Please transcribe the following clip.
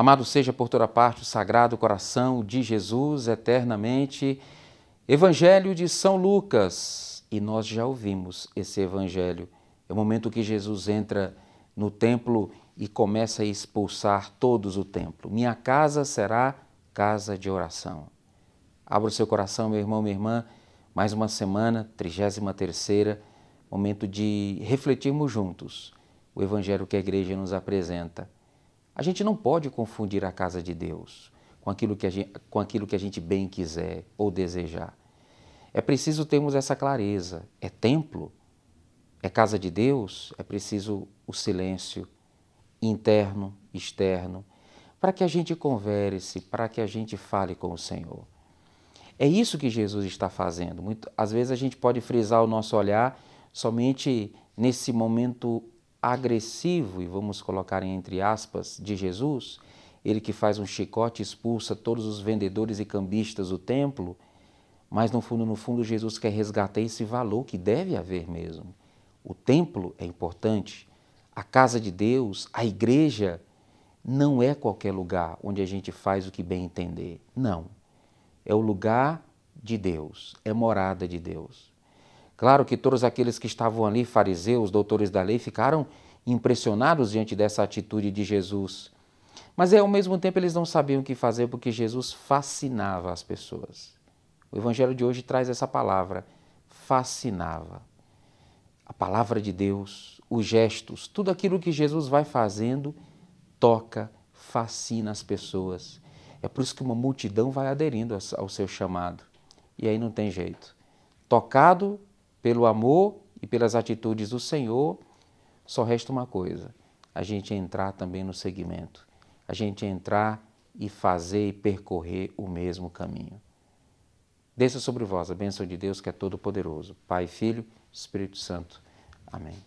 Amado seja por toda parte o Sagrado Coração de Jesus eternamente. Evangelho de São Lucas. E nós já ouvimos esse evangelho. É o momento que Jesus entra no templo e começa a expulsar todos o templo. Minha casa será casa de oração. Abra o seu coração, meu irmão, minha irmã. Mais uma semana, 33 momento de refletirmos juntos o evangelho que a igreja nos apresenta a gente não pode confundir a casa de Deus com aquilo que a gente, com aquilo que a gente bem quiser ou desejar. É preciso termos essa clareza. É templo? É casa de Deus? É preciso o silêncio interno, externo, para que a gente converse, para que a gente fale com o Senhor. É isso que Jesus está fazendo. Muito, às vezes a gente pode frisar o nosso olhar somente nesse momento agressivo, e vamos colocar entre aspas, de Jesus, ele que faz um chicote, expulsa todos os vendedores e cambistas do templo, mas no fundo, no fundo, Jesus quer resgatar esse valor que deve haver mesmo. O templo é importante, a casa de Deus, a igreja, não é qualquer lugar onde a gente faz o que bem entender. Não. É o lugar de Deus, é morada de Deus. Claro que todos aqueles que estavam ali, fariseus, doutores da lei, ficaram impressionados diante dessa atitude de Jesus. Mas é, ao mesmo tempo eles não sabiam o que fazer porque Jesus fascinava as pessoas. O evangelho de hoje traz essa palavra, fascinava. A palavra de Deus, os gestos, tudo aquilo que Jesus vai fazendo toca, fascina as pessoas. É por isso que uma multidão vai aderindo ao seu chamado. E aí não tem jeito. Tocado pelo amor e pelas atitudes do Senhor, só resta uma coisa: a gente entrar também no segmento, a gente entrar e fazer e percorrer o mesmo caminho. Desça sobre vós a bênção de Deus que é todo-poderoso, Pai, Filho, Espírito Santo. Amém.